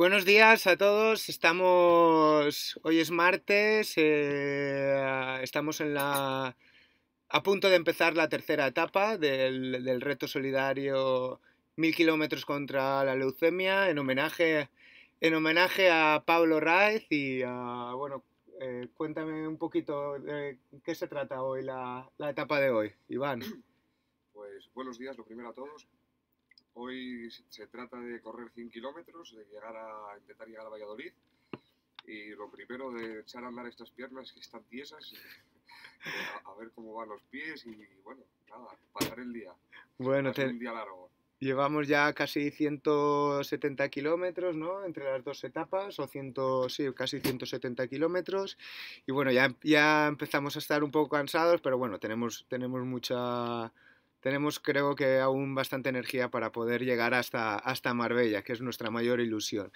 Buenos días a todos, estamos. Hoy es martes, eh, estamos en la. a punto de empezar la tercera etapa del, reto solidario mil kilómetros contra la leucemia, en homenaje, en homenaje a Pablo Raez y a. bueno, eh, cuéntame un poquito de qué se trata hoy la, la etapa de hoy, Iván. Pues buenos días, lo primero a todos. Hoy se trata de correr 100 kilómetros, de llegar a intentar llegar a Valladolid. Y lo primero de echar a andar estas piernas que están tiesas, a, ver cómo van los pies y, bueno, nada, pasar el día. Bueno, un día largo. Llevamos ya casi 170 kilómetros, ¿no? Entre las dos etapas, o casi 170 kilómetros. Y bueno, ya, ya empezamos a estar un poco cansados, pero bueno, tenemos, tenemos mucha tenemos creo que aún bastante energía para poder llegar hasta, hasta Marbella, que es nuestra mayor ilusión.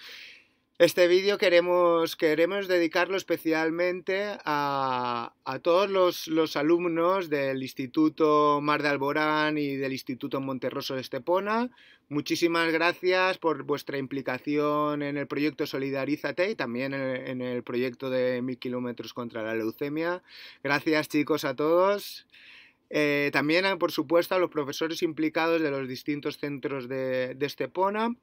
Este vídeo queremos, queremos dedicarlo especialmente a, todos los, alumnos del Instituto Mar de Alborán y del Instituto Monterroso de Estepona. Muchísimas gracias por vuestra implicación en el proyecto Solidarízate y también en, en el proyecto de Mil Kilómetros contra la Leucemia. Gracias chicos a todos. Eh, también, por supuesto, a los profesores implicados de los distintos centros de, Estepona.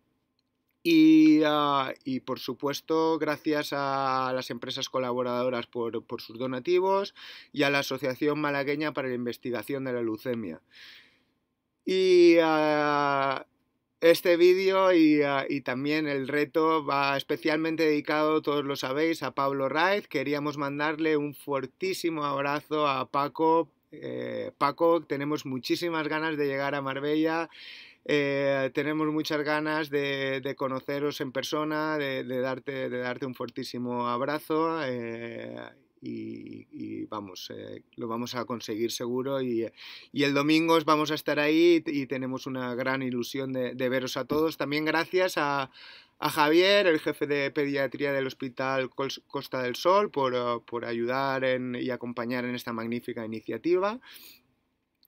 Ah, y, por supuesto, gracias a las empresas colaboradoras por, sus donativos y a la Asociación Malagueña para la Investigación de la Leucemia. Y ah, este vídeo ah, y, también el reto va especialmente dedicado, todos lo sabéis, a Pablo Raiz. Queríamos mandarle un fuertísimo abrazo a Paco eh, Paco, tenemos muchísimas ganas de llegar a Marbella. Eh, tenemos muchas ganas de, conoceros en persona, de, darte, de darte un fortísimo abrazo eh, y, vamos, lo vamos a conseguir seguro y, el domingo vamos a estar ahí y, tenemos una gran ilusión de veros a todos. También gracias a, a Javier, el jefe de pediatría del Hospital Costa del Sol, por, uh, ayudar y acompañar en esta magnífica iniciativa.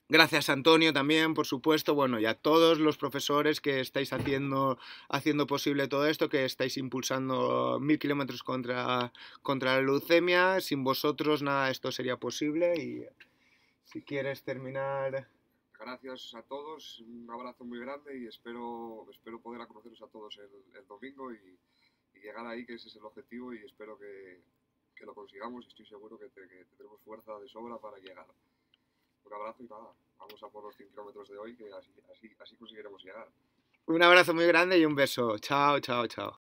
Gracias Antonio también, por supuesto, bueno, y a todos los profesores que estáis haciendo, haciendo posible todo esto, que estáis impulsando mil kilómetros contra, contra la leucemia. Sin vosotros nada de esto sería posible y si quieres terminar... Gracias a todos, un abrazo muy grande y espero, espero poder conoceros a todos el, domingo y, llegar ahí, que ese es el objetivo y espero que, lo consigamos y estoy seguro que, te, tendremos fuerza de sobra para llegar. Un abrazo y nada, vamos a por los 100 kilómetros de hoy que así, así conseguiremos llegar. Un abrazo muy grande y un beso. Chao, chao, chao.